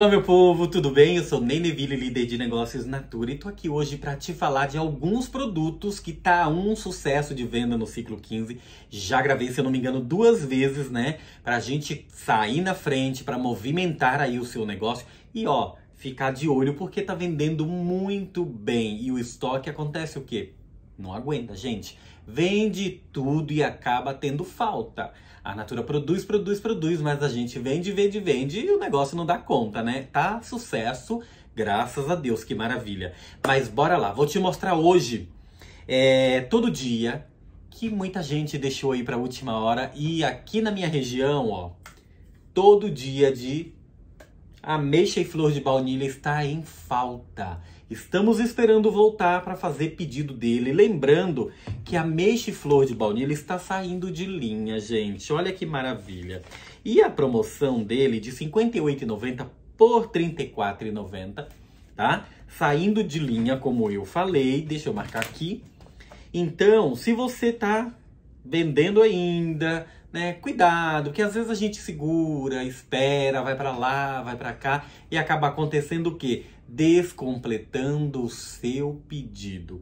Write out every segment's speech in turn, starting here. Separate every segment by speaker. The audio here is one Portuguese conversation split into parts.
Speaker 1: Olá meu povo, tudo bem? Eu sou Nene Ville, líder de negócios Natura e tô aqui hoje para te falar de alguns produtos que tá um sucesso de venda no ciclo 15. Já gravei, se eu não me engano, duas vezes, né? Pra gente sair na frente, para movimentar aí o seu negócio. E ó, ficar de olho porque tá vendendo muito bem. E o estoque acontece o quê? Não aguenta, gente vende tudo e acaba tendo falta. A Natura produz, produz, produz, mas a gente vende, vende, vende e o negócio não dá conta, né? Tá sucesso, graças a Deus, que maravilha. Mas bora lá, vou te mostrar hoje, é, todo dia, que muita gente deixou aí pra última hora e aqui na minha região, ó, todo dia de ameixa e flor de baunilha está em falta. Estamos esperando voltar para fazer pedido dele. Lembrando que a Meixe Flor de Baunilha está saindo de linha, gente. Olha que maravilha. E a promoção dele de R$ 58,90 por R$ 34,90, tá? Saindo de linha, como eu falei. Deixa eu marcar aqui. Então, se você tá vendendo ainda, né? Cuidado, que às vezes a gente segura, espera, vai para lá, vai para cá e acaba acontecendo o quê? descompletando o seu pedido.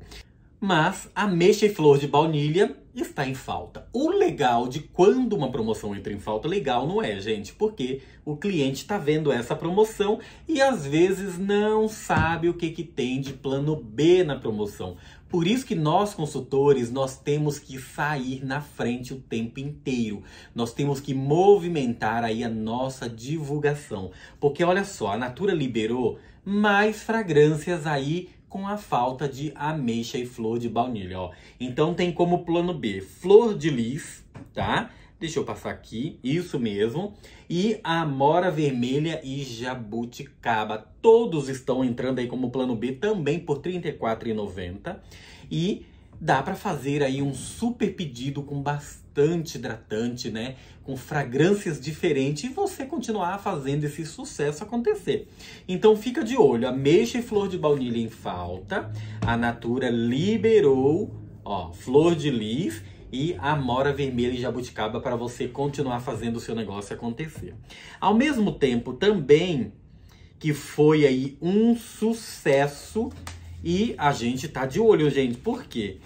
Speaker 1: Mas a mexa e flor de baunilha está em falta. O legal de quando uma promoção entra em falta, legal não é, gente, porque o cliente está vendo essa promoção e às vezes não sabe o que, que tem de plano B na promoção. Por isso que nós consultores, nós temos que sair na frente o tempo inteiro. Nós temos que movimentar aí a nossa divulgação. Porque olha só, a Natura liberou mais fragrâncias aí com a falta de ameixa e flor de baunilha, ó. Então tem como plano B flor de lis, tá? Deixa eu passar aqui, isso mesmo. E a amora vermelha e jabuticaba. Todos estão entrando aí como plano B também por R$ 34,90. E dá para fazer aí um super pedido com bastante importante, hidratante, né? Com fragrâncias diferentes e você continuar fazendo esse sucesso acontecer. Então fica de olho, ameixa e flor de baunilha em falta. A Natura liberou, ó, flor de lis e amora vermelha e jabuticaba para você continuar fazendo o seu negócio acontecer. Ao mesmo tempo, também que foi aí um sucesso e a gente tá de olho, gente. Por quê?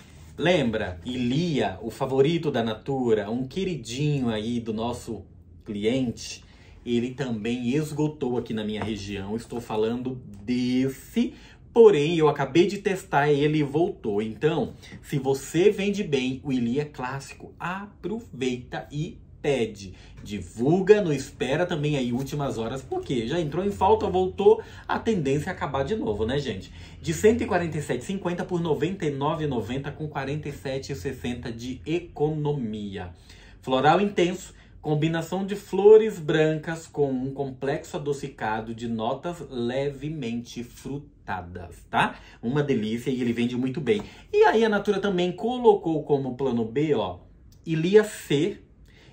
Speaker 1: Lembra? Ilia, o favorito da Natura, um queridinho aí do nosso cliente, ele também esgotou aqui na minha região. Estou falando desse, porém eu acabei de testar e ele voltou. Então, se você vende bem o Ilia é clássico, aproveita e pede, divulga, não espera também aí últimas horas, porque já entrou em falta, voltou, a tendência é acabar de novo, né, gente? De 147,50 por 99,90 com 47,60 de economia. Floral intenso, combinação de flores brancas com um complexo adocicado de notas levemente frutadas, tá? Uma delícia e ele vende muito bem. E aí a Natura também colocou como plano B, ó, Ilia C,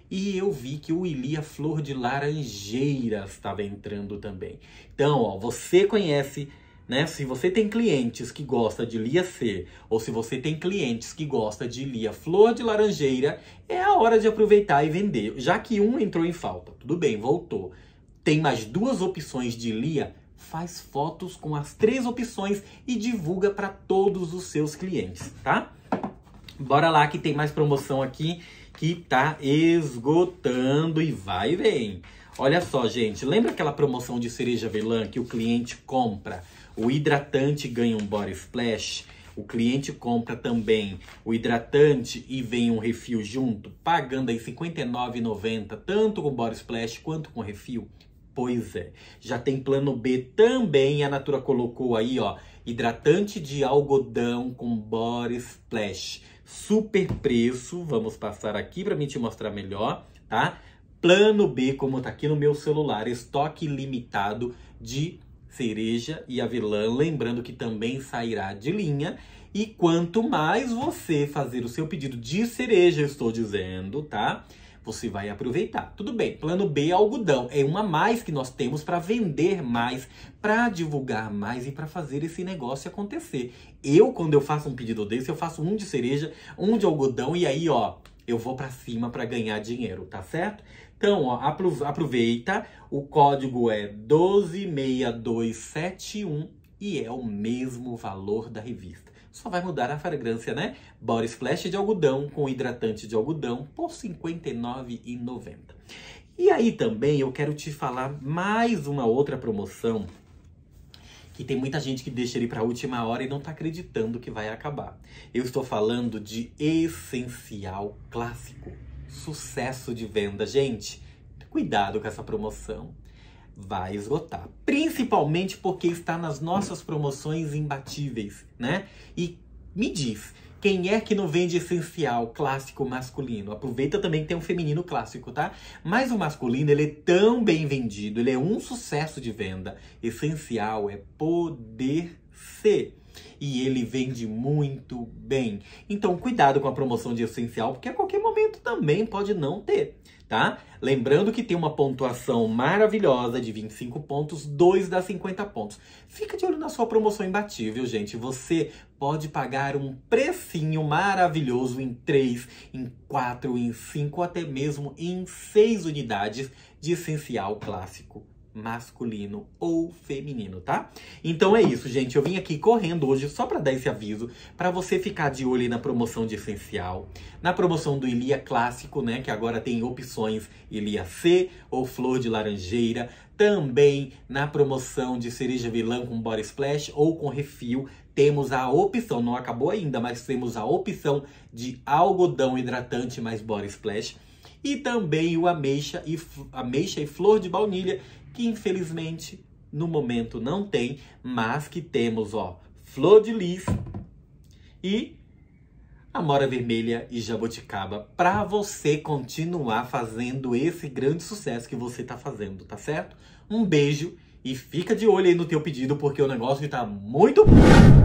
Speaker 1: e eu vi que o Ilia Flor de Laranjeira estava entrando também. Então, ó, você conhece, né? Se você tem clientes que gosta de Lia C, ou se você tem clientes que gosta de Lia Flor de Laranjeira, é a hora de aproveitar e vender. Já que um entrou em falta, tudo bem, voltou. Tem mais duas opções de Lia faz fotos com as três opções e divulga para todos os seus clientes, tá? Bora lá que tem mais promoção aqui que tá esgotando e vai e vem. Olha só, gente, lembra aquela promoção de cereja velã que o cliente compra? O hidratante ganha um body splash? O cliente compra também o hidratante e vem um refil junto, pagando aí R$ 59,90, tanto com body splash quanto com refil. Pois é, já tem plano B também, a Natura colocou aí, ó, hidratante de algodão com body splash super preço. Vamos passar aqui para mim te mostrar melhor, tá? Plano B, como tá aqui no meu celular, estoque limitado de cereja e avelã. Lembrando que também sairá de linha. E quanto mais você fazer o seu pedido de cereja, eu estou dizendo, tá? você vai aproveitar. Tudo bem, plano B é algodão, é uma mais que nós temos para vender mais, para divulgar mais e para fazer esse negócio acontecer. Eu, quando eu faço um pedido desse, eu faço um de cereja, um de algodão e aí, ó, eu vou para cima para ganhar dinheiro, tá certo? Então, ó, aproveita, o código é 126271 e é o mesmo valor da revista. Só vai mudar a fragrância, né? Boris Flash de algodão com hidratante de algodão por R$ 59,90. E aí também eu quero te falar mais uma outra promoção que tem muita gente que deixa ele para a última hora e não está acreditando que vai acabar. Eu estou falando de Essencial Clássico. Sucesso de venda, gente. Cuidado com essa promoção vai esgotar. Principalmente porque está nas nossas promoções imbatíveis, né? E me diz, quem é que não vende essencial clássico masculino? Aproveita também que tem um feminino clássico, tá? Mas o masculino, ele é tão bem vendido, ele é um sucesso de venda. Essencial é poder ser e ele vende muito bem. Então cuidado com a promoção de essencial, porque a qualquer momento também pode não ter, tá? Lembrando que tem uma pontuação maravilhosa de 25 pontos, 2 dá 50 pontos. Fica de olho na sua promoção imbatível, gente. Você pode pagar um precinho maravilhoso em 3, em 4, em 5, até mesmo em 6 unidades de essencial clássico masculino ou feminino, tá? Então é isso, gente. Eu vim aqui correndo hoje só para dar esse aviso, para você ficar de olho na promoção de essencial, na promoção do Ilia clássico, né, que agora tem opções Ilia C ou flor de laranjeira, também na promoção de cereja vilã com body splash ou com refil, temos a opção, não acabou ainda, mas temos a opção de algodão hidratante mais body splash e também o ameixa e, ameixa e flor de baunilha, que infelizmente no momento não tem, mas que temos, ó, flor de lis e amora vermelha e jabuticaba para você continuar fazendo esse grande sucesso que você tá fazendo, tá certo? Um beijo e fica de olho aí no teu pedido porque o negócio tá muito bom.